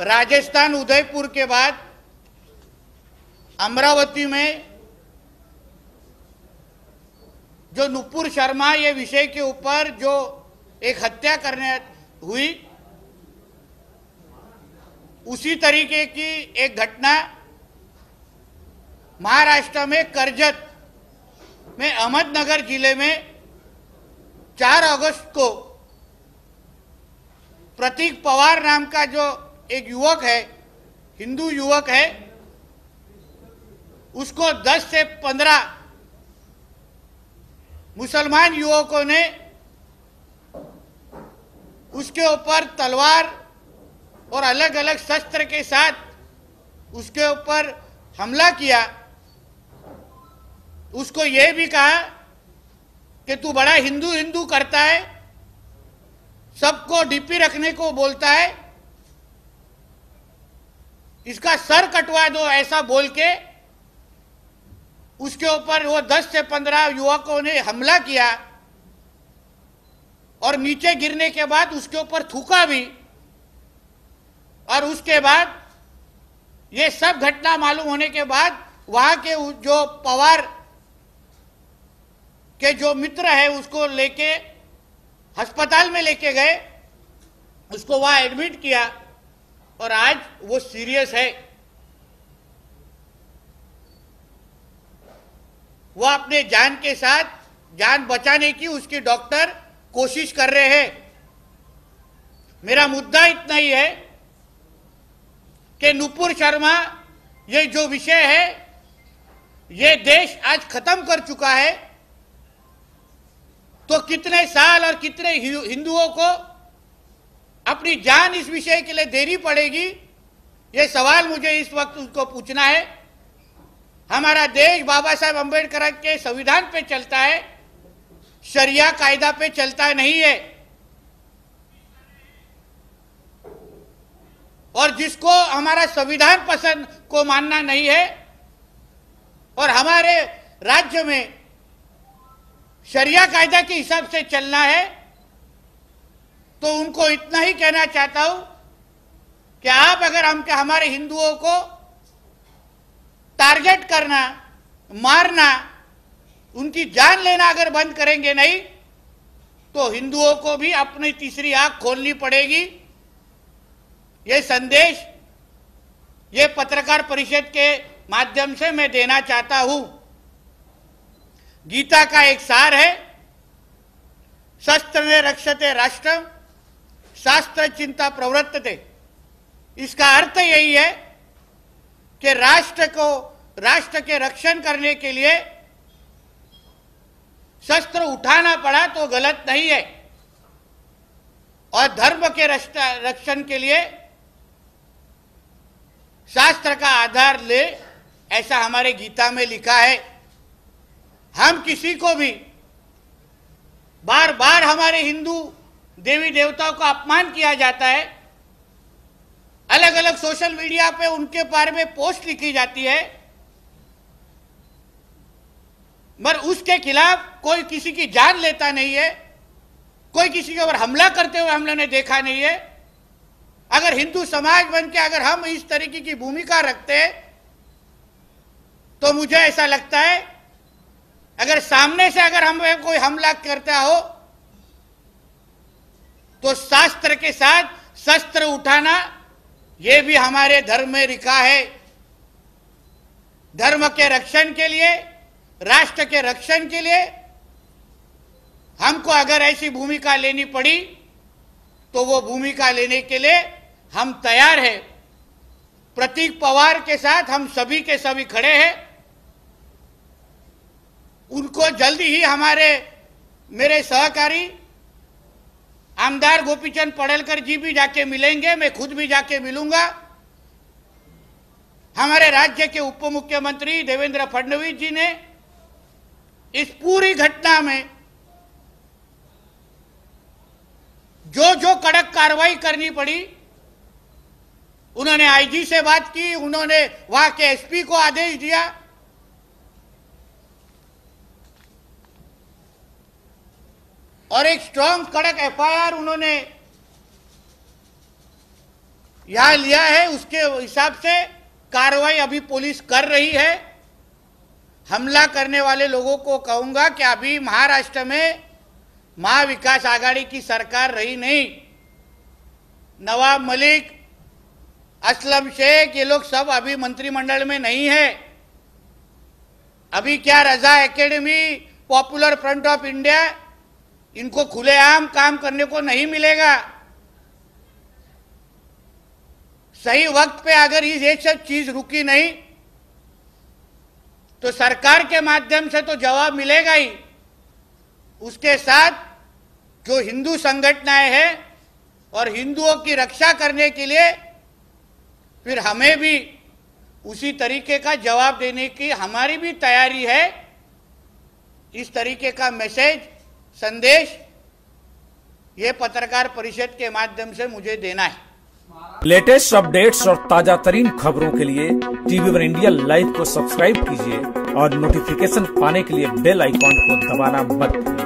राजस्थान उदयपुर के बाद अमरावती में जो नुपुर शर्मा ये विषय के ऊपर जो एक हत्या करने हुई उसी तरीके की एक घटना महाराष्ट्र में करजत में अहमदनगर जिले में 4 अगस्त को प्रतीक पवार नाम का जो एक युवक है हिंदू युवक है उसको 10 से 15 मुसलमान युवकों ने उसके ऊपर तलवार और अलग अलग शस्त्र के साथ उसके ऊपर हमला किया उसको यह भी कहा कि तू बड़ा हिंदू हिंदू करता है सबको डीपी रखने को बोलता है इसका सर कटवा दो ऐसा बोल के उसके ऊपर वो 10 से 15 युवकों ने हमला किया और नीचे गिरने के बाद उसके ऊपर थूका भी और उसके बाद ये सब घटना मालूम होने के बाद वहां के जो पवार के जो मित्र है उसको लेके अस्पताल में लेके गए उसको वहां एडमिट किया और आज वो सीरियस है वो अपने जान के साथ जान बचाने की उसके डॉक्टर कोशिश कर रहे हैं मेरा मुद्दा इतना ही है कि नुपुर शर्मा ये जो विषय है ये देश आज खत्म कर चुका है तो कितने साल और कितने हिंदुओं को अपनी जान इस विषय के लिए देनी पड़ेगी ये सवाल मुझे इस वक्त उनको पूछना है हमारा देश बाबा साहेब अम्बेडकर के संविधान पे चलता है शरिया कायदा पे चलता नहीं है और जिसको हमारा संविधान पसंद को मानना नहीं है और हमारे राज्य में शरिया कायदा के हिसाब से चलना है तो उनको इतना ही कहना चाहता हूं कि आप अगर हम हमारे हिंदुओं को टारगेट करना मारना उनकी जान लेना अगर बंद करेंगे नहीं तो हिंदुओं को भी अपनी तीसरी आंख खोलनी पड़ेगी यह संदेश यह पत्रकार परिषद के माध्यम से मैं देना चाहता हूं गीता का एक सार है शस्त्र ने रक्षते राष्ट्र शास्त्र चिंता प्रवृत्त थे इसका अर्थ यही है कि राष्ट्र को राष्ट्र के रक्षण करने के लिए शस्त्र उठाना पड़ा तो गलत नहीं है और धर्म के रक्षण के लिए शास्त्र का आधार ले ऐसा हमारे गीता में लिखा है हम किसी को भी बार बार हमारे हिंदू देवी देवताओं का अपमान किया जाता है अलग अलग सोशल मीडिया पे उनके बारे में पोस्ट लिखी जाती है मगर उसके खिलाफ कोई किसी की जान लेता नहीं है कोई किसी के ऊपर हमला करते हुए हम लोगों ने देखा नहीं है अगर हिंदू समाज बन के अगर हम इस तरीके की भूमिका रखते हैं तो मुझे ऐसा लगता है अगर सामने से अगर हम कोई हमला करता हो तो शास्त्र के साथ शस्त्र उठाना ये भी हमारे धर्म में लिखा है धर्म के रक्षण के लिए राष्ट्र के रक्षण के लिए हमको अगर ऐसी भूमिका लेनी पड़ी तो वो भूमिका लेने के लिए हम तैयार हैं प्रतीक पवार के साथ हम सभी के सभी खड़े हैं उनको जल्दी ही हमारे मेरे सहकारी आमदार गोपीचंद पड़ेलकर जी भी जाके मिलेंगे मैं खुद भी जाके मिलूंगा हमारे राज्य के उप मुख्यमंत्री देवेंद्र फडणवीस जी ने इस पूरी घटना में जो जो कड़क कार्रवाई करनी पड़ी उन्होंने आईजी से बात की उन्होंने वहां के एसपी को आदेश दिया और एक स्ट्रांग कड़क एफआईआर उन्होंने यहां लिया है उसके हिसाब से कार्रवाई अभी पुलिस कर रही है हमला करने वाले लोगों को कहूंगा कि अभी महाराष्ट्र में महाविकास आघाड़ी की सरकार रही नहीं नवाब मलिक असलम शेख ये लोग सब अभी मंत्रिमंडल में नहीं है अभी क्या Raza academy popular front of India इनको खुलेआम काम करने को नहीं मिलेगा सही वक्त पे अगर ये सब चीज रुकी नहीं तो सरकार के माध्यम से तो जवाब मिलेगा ही उसके साथ जो हिंदू संगठनाएं हैं और हिंदुओं की रक्षा करने के लिए फिर हमें भी उसी तरीके का जवाब देने की हमारी भी तैयारी है इस तरीके का मैसेज संदेश ये पत्रकार परिषद के माध्यम से मुझे देना है लेटेस्ट अपडेट्स और ताजा तरीन खबरों के लिए टीवी वन इंडिया लाइव को सब्सक्राइब कीजिए और नोटिफिकेशन पाने के लिए बेल आइकॉन को दबाना मत भूलिए